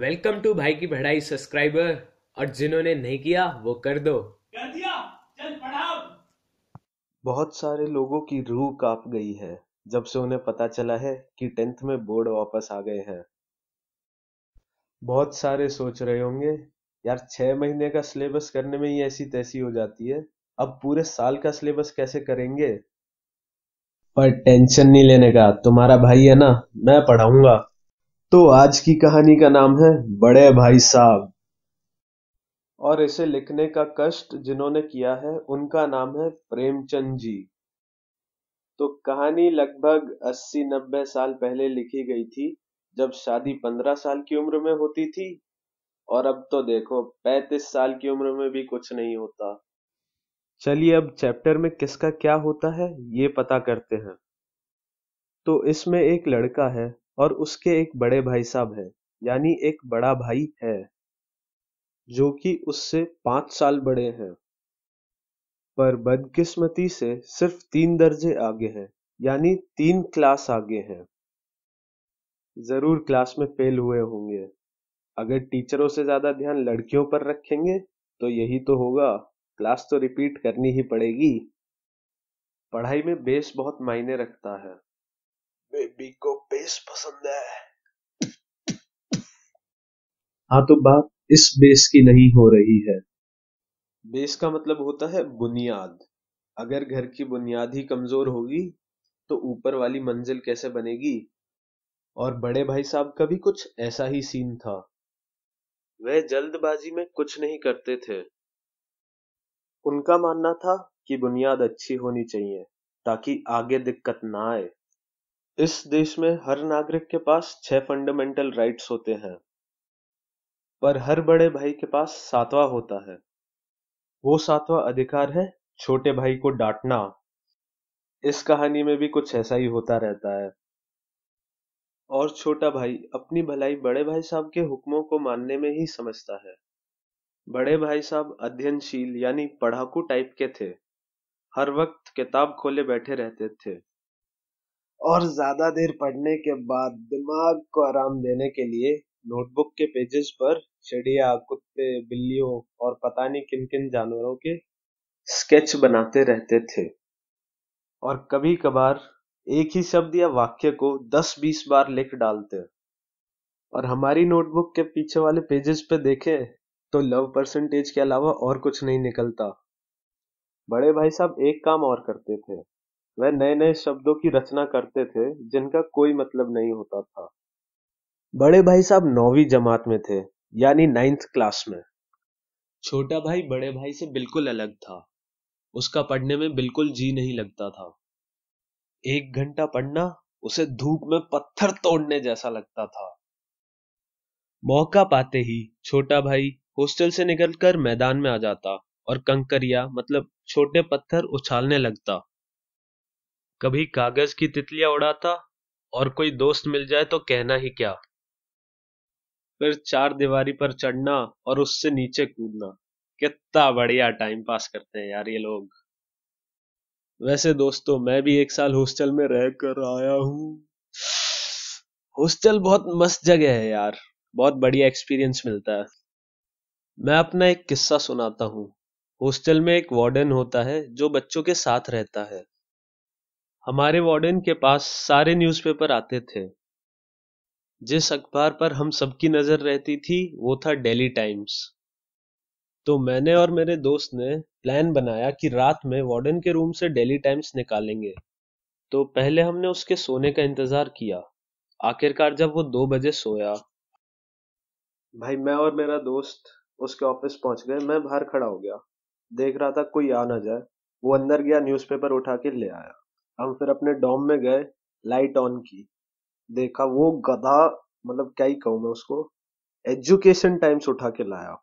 Welcome to भाई की पढ़ाई सब्सक्राइबर और जिन्होंने नहीं किया वो कर दो कर दिया चल पढ़ाओ बहुत सारे लोगों की रूह कांप गई है जब से उन्हें पता चला है कि टेंथ में बोर्ड वापस आ गए हैं बहुत सारे सोच रहे होंगे यार छह महीने का सिलेबस करने में ही ऐसी तैसी हो जाती है अब पूरे साल का सिलेबस कैसे करेंगे पर टेंशन नहीं लेने का तुम्हारा भाई है ना मैं पढ़ाऊंगा तो आज की कहानी का नाम है बड़े भाई साहब और इसे लिखने का कष्ट जिन्होंने किया है उनका नाम है प्रेमचंद जी तो कहानी लगभग 80-90 साल पहले लिखी गई थी जब शादी 15 साल की उम्र में होती थी और अब तो देखो 35 साल की उम्र में भी कुछ नहीं होता चलिए अब चैप्टर में किसका क्या होता है ये पता करते हैं तो इसमें एक लड़का है और उसके एक बड़े भाई साहब है यानी एक बड़ा भाई है जो कि उससे पांच साल बड़े हैं पर बदकिस्मती से सिर्फ तीन दर्जे आगे हैं यानी तीन क्लास आगे हैं जरूर क्लास में फेल हुए होंगे अगर टीचरों से ज्यादा ध्यान लड़कियों पर रखेंगे तो यही तो होगा क्लास तो रिपीट करनी ही पड़ेगी पढ़ाई में बेस बहुत मायने रखता है बेबी को बेस पसंद है हाँ तो बात इस बेस की नहीं हो रही है बेस का मतलब होता है बुनियाद अगर घर की बुनियाद ही कमजोर होगी तो ऊपर वाली मंजिल कैसे बनेगी और बड़े भाई साहब का भी कुछ ऐसा ही सीन था वे जल्दबाजी में कुछ नहीं करते थे उनका मानना था कि बुनियाद अच्छी होनी चाहिए ताकि आगे दिक्कत ना आए इस देश में हर नागरिक के पास छह फंडामेंटल राइट्स होते हैं पर हर बड़े भाई के पास सातवां होता है वो सातवां अधिकार है छोटे भाई को डांटना इस कहानी में भी कुछ ऐसा ही होता रहता है और छोटा भाई अपनी भलाई बड़े भाई साहब के हुक्मों को मानने में ही समझता है बड़े भाई साहब अध्ययनशील यानी पढ़ाकू टाइप के थे हर वक्त किताब खोले बैठे रहते थे और ज्यादा देर पढ़ने के बाद दिमाग को आराम देने के लिए नोटबुक के पेजेस पर चिड़िया कुत्ते बिल्लियों और पता नहीं किन किन जानवरों के स्केच बनाते रहते थे और कभी कभार एक ही शब्द या वाक्य को 10-20 बार लिख डालते और हमारी नोटबुक के पीछे वाले पेजेस पे देखे तो लव परसेंटेज के अलावा और कुछ नहीं निकलता बड़े भाई साहब एक काम और करते थे वह नए नए शब्दों की रचना करते थे जिनका कोई मतलब नहीं होता था बड़े भाई साहब नौवीं जमात में थे यानी नाइन्थ क्लास में छोटा भाई बड़े भाई से बिल्कुल अलग था उसका पढ़ने में बिल्कुल जी नहीं लगता था एक घंटा पढ़ना उसे धूप में पत्थर तोड़ने जैसा लगता था मौका पाते ही छोटा भाई हॉस्टल से निकलकर मैदान में आ जाता और कंकरिया मतलब छोटे पत्थर उछालने लगता कभी कागज की तितलियां उड़ाता और कोई दोस्त मिल जाए तो कहना ही क्या फिर चार दीवारी पर चढ़ना और उससे नीचे कूदना कितना बढ़िया टाइम पास करते हैं यार ये लोग वैसे दोस्तों मैं भी एक साल हॉस्टल में रह कर आया हूँ हॉस्टल बहुत मस्त जगह है यार बहुत बढ़िया एक्सपीरियंस मिलता है मैं अपना एक किस्सा सुनाता हूँ हॉस्टल में एक वार्डन होता है जो बच्चों के साथ रहता है हमारे वार्डन के पास सारे न्यूज़पेपर आते थे जिस अखबार पर हम सबकी नज़र रहती थी वो था डेली टाइम्स तो मैंने और मेरे दोस्त ने प्लान बनाया कि रात में वार्डन के रूम से डेली टाइम्स निकालेंगे तो पहले हमने उसके सोने का इंतज़ार किया आखिरकार जब वो दो बजे सोया भाई मैं और मेरा दोस्त उसके ऑफिस पहुंच गए मैं बाहर खड़ा हो गया देख रहा था कोई आ ना जाए वो अंदर गया न्यूज़पेपर उठा के ले आया हम फिर अपने डॉम में गए, लाइट ऑन की, देखा वो गधा मतलब क्या ही कहूँ मैं उसको, एजुकेशन टाइम्स उठा के लाया।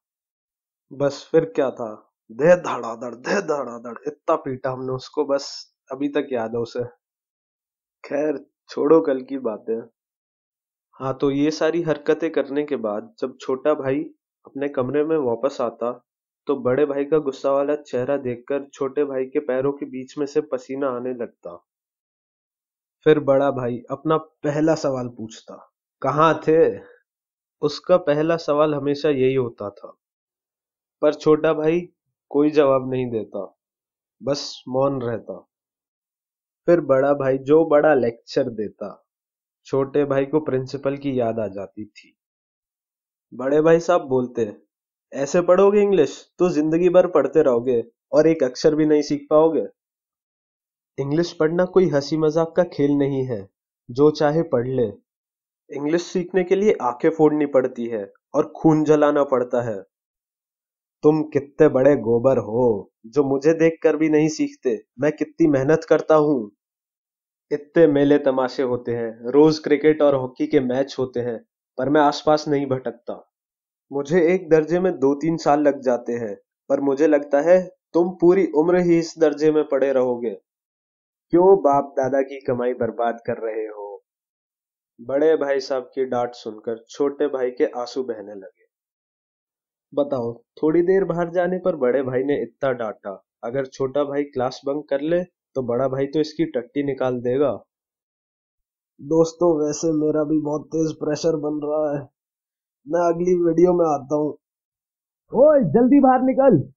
बस फिर क्या था, धे धड़ाधड़ दे धड़ाधड़ इतना पीटा हमने उसको बस अभी तक याद है उसे। खैर छोड़ो कल की बातें। हाँ, तो ये सारी हरकतें करने के बाद जब छोटा भाई अपने कमरे में वापस आता तो बड़े भाई का गुस्सा वाला चेहरा देखकर छोटे भाई के पैरों के बीच में से पसीना आने लगता फिर बड़ा भाई अपना पहला सवाल पूछता कहाँ थे उसका पहला सवाल हमेशा यही होता था पर छोटा भाई कोई जवाब नहीं देता बस मौन रहता फिर बड़ा भाई जो बड़ा लेक्चर देता छोटे भाई को प्रिंसिपल की याद आ जाती थी बड़े भाई साहब बोलते ऐसे पढ़ोगे इंग्लिश तो जिंदगी भर पढ़ते रहोगे और एक अक्षर भी नहीं सीख पाओगे इंग्लिश पढ़ना कोई हंसी मजाक का खेल नहीं है जो चाहे पढ़ ले इंग्लिश सीखने के लिए आंखें फोड़नी पड़ती है और खून जलाना पड़ता है तुम कितने बड़े गोबर हो जो मुझे देखकर भी नहीं सीखते मैं कितनी मेहनत करता हूँ इतने मेले तमाशे होते हैं रोज क्रिकेट और हॉकी के मैच होते हैं पर मैं आसपास नहीं भटकता मुझे एक दर्जे में दो तीन साल लग जाते हैं पर मुझे लगता है तुम पूरी उम्र ही इस दर्जे में पड़े रहोगे क्यों बाप दादा की कमाई बर्बाद कर रहे हो बड़े भाई साहब की डांट सुनकर छोटे भाई के आंसू बहने लगे बताओ थोड़ी देर बाहर जाने पर बड़े भाई ने इतना डांटा अगर छोटा भाई क्लास बंक कर ले तो बड़ा भाई तो इसकी टट्टी निकाल देगा दोस्तों वैसे मेरा भी बहुत तेज प्रेशर बन रहा है मैं अगली वीडियो में आता हूँ ओए जल्दी बाहर निकल